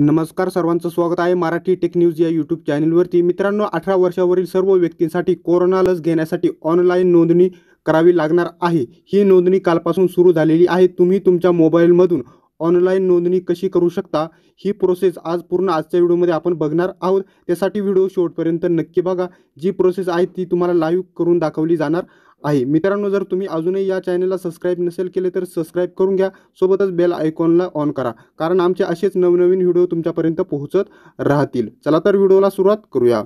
नमस्कार सर्वांचं स्वागत आहे मराठी टेक न्यूज या यूट्यूब चॅनलवरती मित्रांनो अठरा वर्षावरील सर्व व्यक्तींसाठी कोरोना लस घेण्यासाठी ऑनलाईन नोंदणी करावी लागणार आहे ही नोंदणी कालपासून सुरू झालेली आहे तुम्ही तुमच्या मोबाईलमधून ऑनलाईन नोंदणी कशी करू शकता ही प्रोसेस आज पूर्ण आजच्या व्हिडिओमध्ये आपण बघणार आहोत त्यासाठी व्हिडिओ शेवटपर्यंत नक्की बघा जी प्रोसेस आहे ती तुम्हाला लाईव्ह करून दाखवली जाणार आहे मित्रांनो जर तुम्ही अजूनही या चॅनलला सबस्क्राईब नसेल केले तर सबस्क्राईब करून घ्या सोबतच बेल आयकॉनला ऑन करा कारण आमचे असेच नवनवीन व्हिडिओ तुमच्यापर्यंत पोहोचत राहतील चला तर व्हिडिओला सुरुवात करूया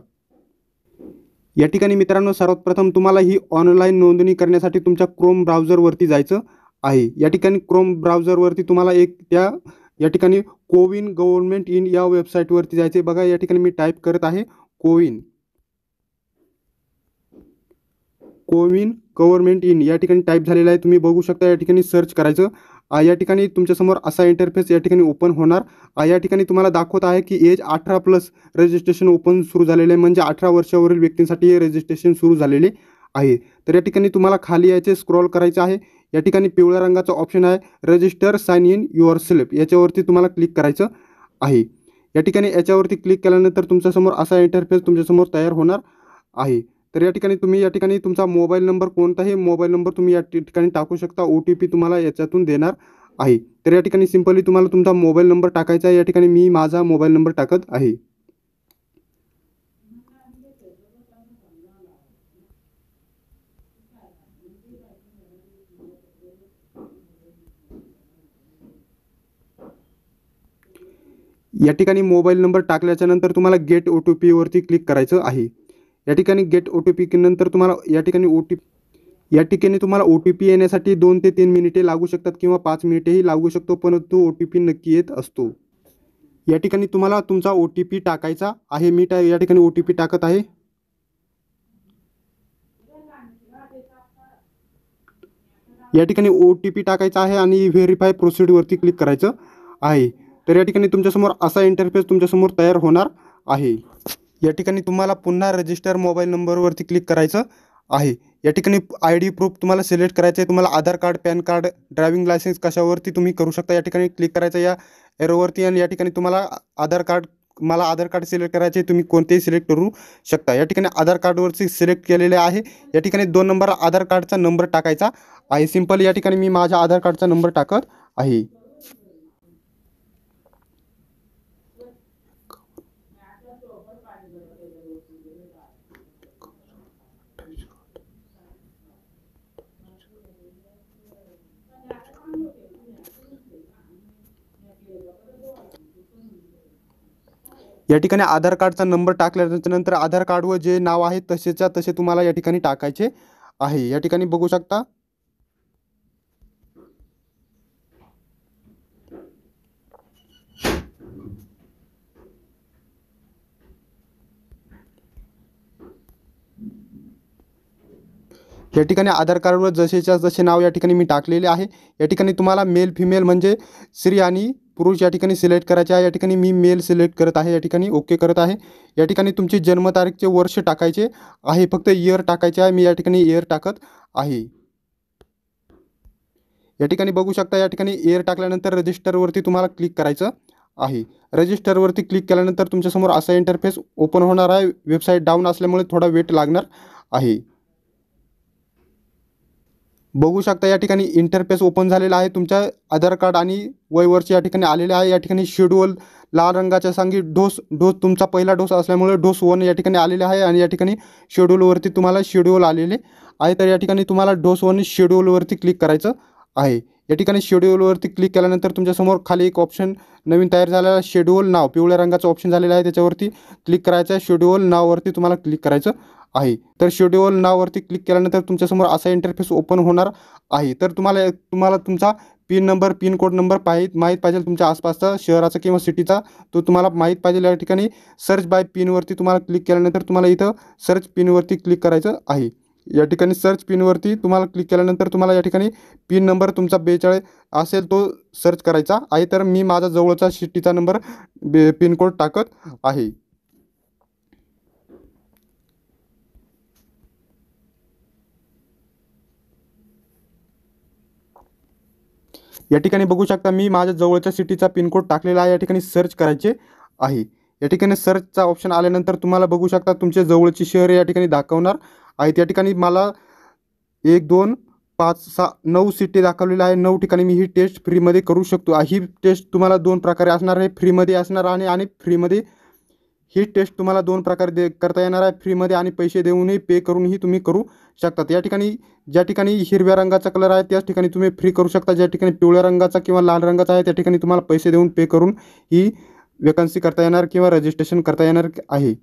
या ठिकाणी मित्रांनो सर्वात प्रथम तुम्हाला ही ऑनलाईन नोंदणी करण्यासाठी तुमच्या क्रोम ब्राउझरवरती जायचं आहे या ठिकाणी क्रोम ब्राउझरवरती तुम्हाला एक त्या या ठिकाणी कोविन गव्हर्नमेंट इन या वेबसाईटवरती जायचे बघा या ठिकाणी मी टाईप करत आहे कोविन कोविन गव्हर्नमेंट इन या ठिकाणी टाईप झालेला आहे तुम्ही बघू शकता या ठिकाणी सर्च करायचं या ठिकाणी तुमच्यासमोर असा इंटरफेस या ठिकाणी ओपन होणार या ठिकाणी तुम्हाला दाखवत आहे की एज अठरा प्लस रजिस्ट्रेशन ओपन सुरू झालेलं आहे म्हणजे अठरा वर्षावरील व्यक्तींसाठी हे रजिस्ट्रेशन सुरू झालेले आहे तर या ठिकाणी तुम्हाला खाली यायचे स्क्रॉल करायचे आहे या ठिकाणी पिवळ्या रंगाचा ऑप्शन आहे register sign in your slip याच्यावरती तुम्हाला क्लिक करायचं आहे या ठिकाणी याच्यावरती क्लिक केल्यानंतर तुमच्यासमोर असा इंटरफेस तुमच्यासमोर तयार होणार आहे तर या ठिकाणी तुम्ही या ठिकाणी तुमचा मोबाईल नंबर कोणताही मोबाईल नंबर तुम्ही या ठिकाणी टाकू शकता ओ टी पी तुम्हाला याच्यातून देणार आहे तर या ठिकाणी सिंपली तुम्हाला तुमचा मोबाईल नंबर टाकायचा आहे या ठिकाणी मी माझा मोबाईल नंबर टाकत आहे या ठिकाणी मोबाईल नंबर टाकल्याच्यानंतर तुम्हाला गेट ओ टी पीवरती क्लिक करायचं आहे या ठिकाणी गेट ओ टी पी नंतर तुम्हाला या ठिकाणी ओ टी या ठिकाणी तुम्हाला ओ टी पी येण्यासाठी दोन ते तीन मिनिटे लागू शकतात किंवा पाच मिनिटेही लागू शकतो परंतु ओ टी पी नक्की येत असतो या ठिकाणी तुम्हाला तुमचा ओ टी पी टाकायचा आहे मी टा या ठिकाणी ओ टी पी टाकत आहे या ठिकाणी ओ टी पी टाकायचा आहे आणि व्हेरीफाय प्रोसिडवरती क्लिक करायचं आहे तर या ठिकाणी तुमच्यासमोर असा इंटरफेस तुमच्यासमोर तयार होणार आहे या ठिकाणी तुम्हाला पुन्हा रजिस्टर मोबाईल नंबरवरती क्लिक करायचं आहे या ठिकाणी आय डी प्रूफ तुम्हाला सिलेक्ट करायचं आहे तुम्हाला Aadhaar card pan card driving licence कशावरती तुम्ही करू शकता या ठिकाणी क्लिक करायचं या एरोवरती आणि या ठिकाणी तुम्हाला आधार कार्ड मला आधार कार्ड सिलेक्ट करायचे तुम्ही कोणतेही सिलेक्ट करू शकता या ठिकाणी आधार कार्डवरती सिलेक्ट केलेले आहे या ठिकाणी दोन नंबर आधार कार्डचा नंबर टाकायचा आहे सिंपल या ठिकाणी मी माझ्या आधार कार्डचा नंबर टाकत आहे या ठिकाणी आधार कार्डचा नंबर टाकल्यानंतर आधार कार्डवर जे नाव आहे तसेच्या तसे तुम्हाला या ठिकाणी टाकायचे आहे या ठिकाणी बघू शकता या ठिकाणी आधार कार्डवर जसेच्या जसे नाव या ठिकाणी मी टाकलेले आहे या ठिकाणी तुम्हाला मेल फिमेल म्हणजे स्त्री आणि पुरुष या ठिकाणी सिलेक्ट करायचे आहे या ठिकाणी मी मेल सिलेक्ट करत आहे या ठिकाणी ओके करत आहे या ठिकाणी तुमची जन्मतारीखचे वर्ष टाकायचे आहे फक्त इयर टाकायचे आहे मी या ठिकाणी इयर टाकत आहे या ठिकाणी बघू शकता या ठिकाणी एअर टाकल्यानंतर रजिस्टरवरती तुम्हाला क्लिक करायचं आहे रजिस्टरवरती क्लिक केल्यानंतर तुमच्यासमोर असा इंटरफेस ओपन होणार आहे वेबसाईट डाऊन असल्यामुळे थोडा वेट लागणार आहे बघू शकता या ठिकाणी इंटरफेस ओपन झालेला आहे तुमच्या आधार कार्ड आणि वयवर्ष या ठिकाणी आलेले आहे या ठिकाणी शेड्यूल लाल रंगाच्या सांगी डोस डोस तुमचा पहिला डोस असल्यामुळे डोस वन या ठिकाणी आलेले आहे आणि या ठिकाणी शेड्यूलवरती तुम्हाला शेड्यूल आलेले आहे तर या ठिकाणी तुम्हाला डोस वन शेड्यूलवरती क्लिक करायचं आहे या ठिकाणी शेड्यूलवरती क्लिक केल्यानंतर तुमच्यासमोर खाली एक ऑप्शन नवीन तयार झालेला शेड्यूल नाव पिवळ्या रंगाचं ऑप्शन झालेलं आहे त्याच्यावरती क्लिक करायचं आहे शेड्यूल नाववरती तुम्हाला क्लिक करायचं आहे तर शेड्युअल नावावरती क्लिक केल्यानंतर तुमच्यासमोर असा इंटरफेस ओपन होणार आहे तर तुम्हाला तुम्हाला तुमचा pin number pin code number पाहित माहीत पाहिजे तुमच्या आसपासचा शहराचा किंवा सिटीचा तो तुम्हाला माहीत पाहिजे या ठिकाणी सर्च बाय पिनवरती तुम्हाला क्लिक केल्यानंतर तुम्हाला इथं सर्च पिनवरती क्लिक करायचं आहे या ठिकाणी सर्च पिनवरती तुम्हाला क्लिक केल्यानंतर तुम्हाला या ठिकाणी पिन नंबर तुमचा बेचाळीस असेल तो सर्च करायचा आहे तर मी माझा जवळचा सिटीचा नंबर बे पिनकोड टाकत आहे या ठिकाणी बघू शकता मी माझ्या जवळच्या सिटीचा पिनकोड टाकलेला आहे या ठिकाणी सर्च करायचे आहे या ठिकाणी सर्चचा ऑप्शन आल्यानंतर तुम्हाला बघू शकता तुमचे जवळची शहर या ठिकाणी दाखवणार आहेत या ठिकाणी मला एक दोन पाच सहा नऊ सिटी दाखवलेल्या आहे नऊ ठिकाणी मी ही टेस्ट फ्रीमध्ये करू शकतो ही टेस्ट तुम्हाला दोन प्रकारे असणार आहे फ्रीमध्ये असणार आणि आणि फ्रीमध्ये ही टेस्ट तुम्हाला दोन प्रकारे दे करता येणार आहे फ्रीमध्ये आणि पैसे देऊनही पे करूनही तुम्ही करू शकतात या ठिकाणी ज्या ठिकाणी हिरव्या रंगाचा कलर आहे त्याच ठिकाणी तुम्ही फ्री करू शकता ज्या ठिकाणी पिवळ्या रंगाचा किंवा लाल रंगाचा आहे त्या ठिकाणी तुम्हाला पैसे देऊन पे करून ही वेकन्सी करता येणार किंवा रजिस्ट्रेशन करता येणार आहे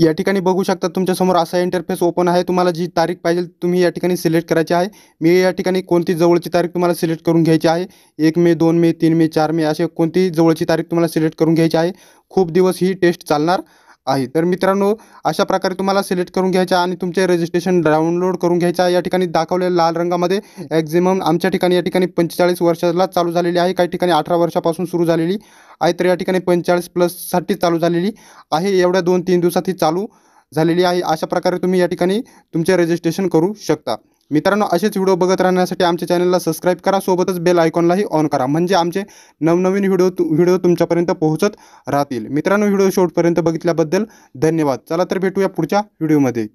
या ठिकाणी बघू शकता तुमच्यासमोर असा इंटरफेस ओपन आहे तुम्हाला जी तारीख पाहिजे तुम्ही या ठिकाणी सिलेक्ट करायची आहे मी या ठिकाणी कोणती जवळची तारीख तुम्हाला सिलेक्ट करून घ्यायची आहे एक मे दोन मे तीन मे चार मे असे कोणती जवळची तारीख तुम्हाला सिलेक्ट करून घ्यायची आहे खूप दिवस ही टेस्ट चालणार आहे तर मित्रांनो अशा प्रकारे तुम्हाला सिलेक्ट करून घ्यायचा आणि तुमचे रजिस्ट्रेशन डाउनलोड करून घ्यायच्या या ठिकाणी दाखवलेल्या लाल रंगामध्ये ॲक्झिमम आमच्या ठिकाणी या ठिकाणी पंचेचाळीस वर्षाला चालू झालेली आहे काही ठिकाणी अठरा वर्षापासून सुरू झालेली आहे तर या ठिकाणी पंचेचाळीस प्लससाठी चालू झालेली आहे एवढ्या दोन तीन दिवसात ही चालू झालेली आहे अशा प्रकारे तुम्ही या ठिकाणी तुमचे रजिस्ट्रेशन करू शकता मित्रांनो असेच व्हिडिओ बघत राहण्यासाठी आमच्या चॅनलला सबस्क्राईब करा सोबतच बेल आयकॉनलाही ऑन करा म्हणजे आमचे नवनवीन व्हिडिओ व्हिडिओ तुमच्यापर्यंत पोहोचत राहतील मित्रांनो व्हिडिओ शेवटपर्यंत बघितल्याबद्दल धन्यवाद चला तर भेटूया पुढच्या व्हिडिओमध्ये